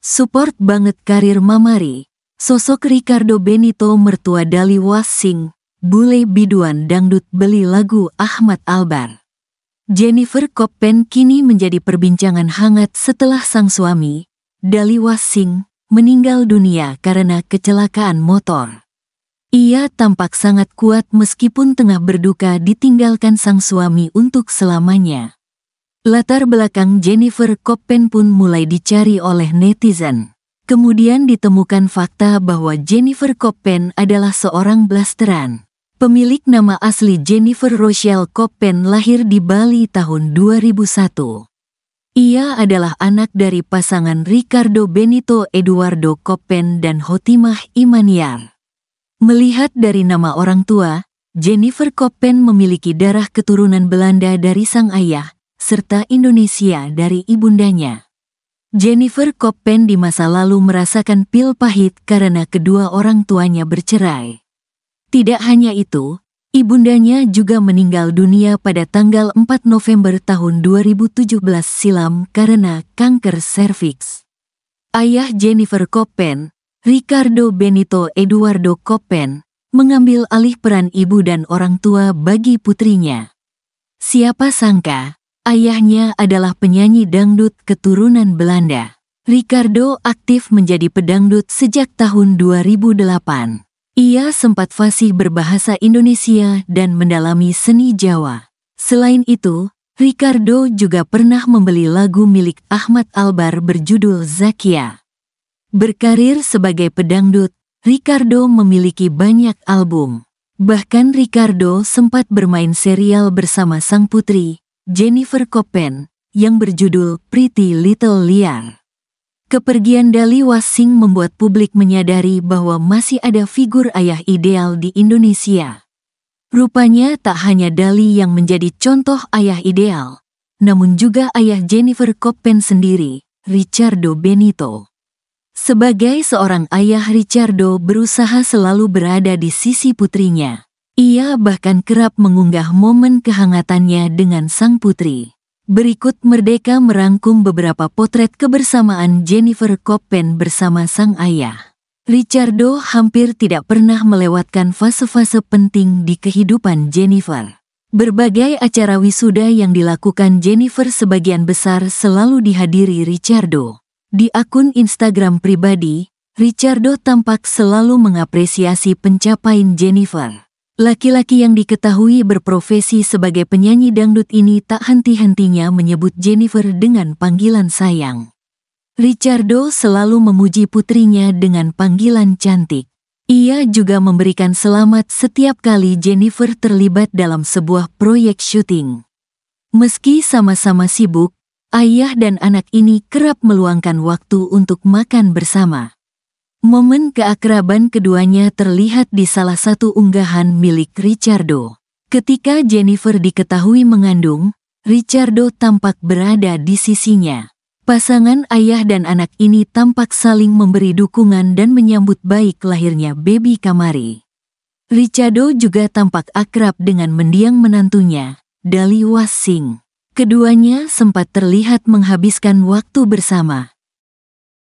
Support banget karir Mamari. Sosok Ricardo Benito mertua Dali Wasing, bule biduan dangdut beli lagu Ahmad Albar. Jennifer Koppen kini menjadi perbincangan hangat setelah sang suami, Dali Wasing, meninggal dunia karena kecelakaan motor. Ia tampak sangat kuat meskipun tengah berduka ditinggalkan sang suami untuk selamanya. Latar belakang Jennifer Koppen pun mulai dicari oleh netizen. Kemudian ditemukan fakta bahwa Jennifer Koppen adalah seorang blasteran. Pemilik nama asli Jennifer Rochelle Koppen lahir di Bali tahun 2001. Ia adalah anak dari pasangan Ricardo Benito Eduardo Koppen dan Hotimah Imaniar. Melihat dari nama orang tua, Jennifer Koppen memiliki darah keturunan Belanda dari sang ayah, serta Indonesia dari ibundanya. Jennifer Koppen di masa lalu merasakan pil pahit karena kedua orang tuanya bercerai. Tidak hanya itu, ibundanya juga meninggal dunia pada tanggal 4 November tahun 2017 silam karena kanker serviks. Ayah Jennifer Koppen, Ricardo Benito Eduardo Koppen, mengambil alih peran ibu dan orang tua bagi putrinya. Siapa sangka, Ayahnya adalah penyanyi dangdut keturunan Belanda. Ricardo aktif menjadi pedangdut sejak tahun 2008. Ia sempat fasih berbahasa Indonesia dan mendalami seni Jawa. Selain itu, Ricardo juga pernah membeli lagu milik Ahmad Albar berjudul Zakia. Berkarir sebagai pedangdut, Ricardo memiliki banyak album. Bahkan Ricardo sempat bermain serial bersama sang putri, Jennifer Copen, yang berjudul Pretty Little Liar. Kepergian Dali Wasing membuat publik menyadari bahwa masih ada figur ayah ideal di Indonesia. Rupanya tak hanya Dali yang menjadi contoh ayah ideal, namun juga ayah Jennifer Copen sendiri, Ricardo Benito. Sebagai seorang ayah, Ricardo berusaha selalu berada di sisi putrinya ia bahkan kerap mengunggah momen kehangatannya dengan sang putri. Berikut Merdeka merangkum beberapa potret kebersamaan Jennifer Coppen bersama sang ayah. Ricardo hampir tidak pernah melewatkan fase-fase penting di kehidupan Jennifer. Berbagai acara wisuda yang dilakukan Jennifer sebagian besar selalu dihadiri Ricardo. Di akun Instagram pribadi, Ricardo tampak selalu mengapresiasi pencapaian Jennifer. Laki-laki yang diketahui berprofesi sebagai penyanyi dangdut ini tak henti-hentinya menyebut Jennifer dengan panggilan sayang. Ricardo selalu memuji putrinya dengan panggilan cantik. Ia juga memberikan selamat setiap kali Jennifer terlibat dalam sebuah proyek syuting. Meski sama-sama sibuk, ayah dan anak ini kerap meluangkan waktu untuk makan bersama. Momen keakraban keduanya terlihat di salah satu unggahan milik Ricardo. Ketika Jennifer diketahui mengandung, Ricardo tampak berada di sisinya. Pasangan ayah dan anak ini tampak saling memberi dukungan dan menyambut baik lahirnya baby Kamari. Ricardo juga tampak akrab dengan mendiang menantunya, Dali Wasing. Keduanya sempat terlihat menghabiskan waktu bersama.